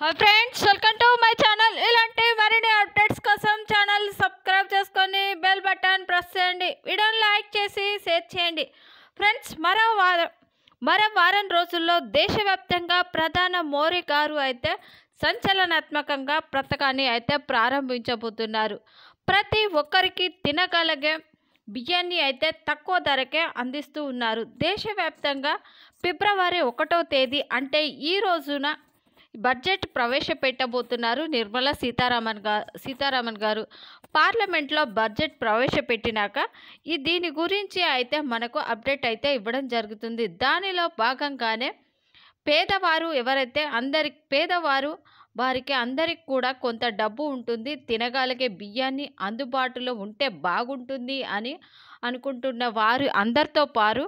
hi friends welcome to my channel ఇలాంటి మరిన్ని updates కోసం ఛానల్ సబ్స్క్రైబ్ చేసుకొని బెల్ బటన్ ప్రెస్ చేయండి వీడియోని లైక్ చేసి షేర్ చేయండి ఫ్రెండ్స్ మరో వారం మరో వారం రోజుల్లో దేశవ్యాప్తంగా ప్రధాన మోరీ గారు అయితే సంచలనాత్మకంగా పథకాన్ని అయితే ప్రారంభించబోతున్నారు ప్రతి ఒక్కరికి తినగలిగే బియ్యాన్ని అయితే తక్కువ ధరకే అందిస్తూ ఉన్నారు దేశవ్యాప్తంగా ఫిబ్రవరి ఒకటో తేదీ అంటే ఈ రోజున బడ్జెట్ ప్రవేశపెట్టబోతున్నారు నిర్మలా సీతారామన్ గా సీతారామన్ గారు పార్లమెంట్లో బడ్జెట్ ప్రవేశపెట్టినాక ఈ దీని గురించి అయితే మనకు అప్డేట్ అయితే ఇవ్వడం జరుగుతుంది దానిలో భాగంగానే పేదవారు ఎవరైతే అందరి పేదవారు వారికి అందరికి కూడా కొంత డబ్బు ఉంటుంది తినగలిగే బియ్యాన్ని అందుబాటులో ఉంటే బాగుంటుంది అని అనుకుంటున్న వారు అందరితో పారు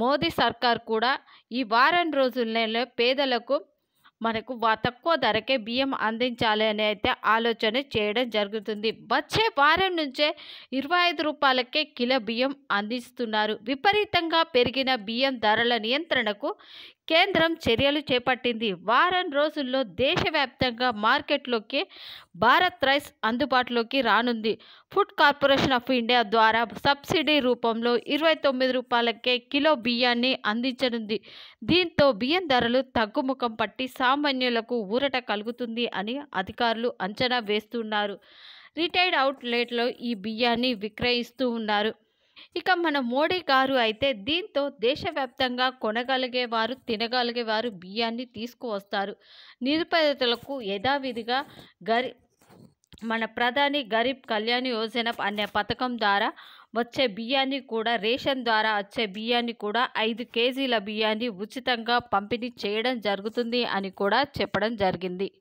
మోదీ సర్కార్ కూడా ఈ వారం రోజులలో పేదలకు మనకు తక్కువ ధరకే బియ్యం అందించాలి అని అయితే ఆలోచన చేయడం జరుగుతుంది వచ్చే వారం నుంచే ఇరవై ఐదు రూపాయలకే కిలో బియ్యం అందిస్తున్నారు విపరీతంగా పెరిగిన బియ్యం ధరల నియంత్రణకు కేంద్రం చర్యలు చేపట్టింది వారం రోజుల్లో దేశవ్యాప్తంగా మార్కెట్లోకి భారత్ రైస్ అందుబాటులోకి రానుంది ఫుడ్ కార్పొరేషన్ ఆఫ్ ఇండియా ద్వారా సబ్సిడీ రూపంలో ఇరవై తొమ్మిది రూపాయలకే కిలో బియ్యాన్ని అందించనుంది దీంతో బియ్యం ధరలు తగ్గుముఖం పట్టి సామాన్యులకు ఊరట కలుగుతుంది అని అధికారులు అంచనా వేస్తున్నారు రిటైర్డ్ అవుట్లెట్లో ఈ బియ్యాన్ని విక్రయిస్తూ ఉన్నారు ఇక మన మోడీ గారు అయితే దీంతో దేశవ్యాప్తంగా కొనగలిగే వారు తినగలిగే వారు బియ్యాన్ని తీసుకువస్తారు నిరుపేదలకు యథావిధిగా గరి మన ప్రధాని గరీబ్ కళ్యాణ్ యోజన అనే పథకం ద్వారా వచ్చే బియ్యాన్ని కూడా రేషన్ ద్వారా వచ్చే బియ్యాన్ని కూడా ఐదు కేజీల బియ్యాన్ని ఉచితంగా పంపిణీ చేయడం జరుగుతుంది అని కూడా చెప్పడం జరిగింది